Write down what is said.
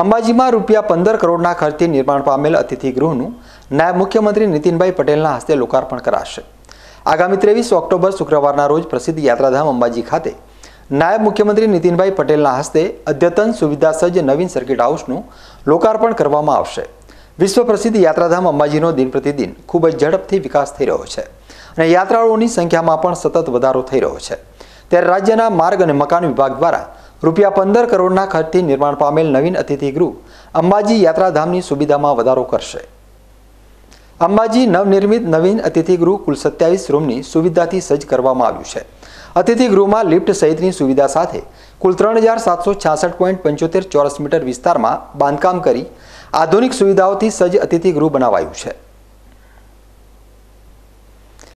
અંબાજીમાં રૂપિયા પંદર કરોડના ખર્ચે નિર્માણ પામેલ અતિથિગૃહનું નાયબ મુખ્યમંત્રી નીતિનભાઈ પટેલના હસ્તે લોકાર્પણ કરાશે આગામી ત્રેવીસ ઓક્ટોબર શુક્રવારના રોજ પ્રસિદ્ધ યાત્રાધામ અંબાજી ખાતે નાયબ મુખ્યમંત્રી નીતિનભાઈ પટેલના હસ્તે અદ્યતન સુવિધા સજ્જ નવીન સર્કિટ હાઉસનું લોકાર્પણ કરવામાં આવશે વિશ્વ પ્રસિદ્ધ યાત્રાધામ અંબાજીનો દિન પ્રતિદિન ખૂબ જ ઝડપથી વિકાસ થઈ રહ્યો છે અને યાત્રાળુઓની સંખ્યામાં પણ સતત વધારો થઈ રહ્યો છે ત્યારે રાજ્યના માર્ગ અને મકાન વિભાગ દ્વારા રૂપિયા પંદર કરોડના ખર્ચથી નિર્માણ પામેલ નવીન અતિથિગૃહ અંબાજી યાત્રાધામની સુવિધામાં વધારો કરશે અંબાજી નવનિર્મિત નવીન અતિથિગૃહ કુલ સત્યાવીસ રૂમની સુવિધાથી સજ્જ કરવામાં આવ્યું છે અતિથિગૃહમાં લિફ્ટ સહિતની સુવિધા સાથે કુલ ત્રણ હજાર સાતસો છાસઠ પોઈન્ટ પંચોતેર ચોરસ મીટર વિસ્તારમાં બાંધકામ કરી આધુનિક સુવિધાઓથી સજ્જ અતિથિગૃહ બનાવાયું છે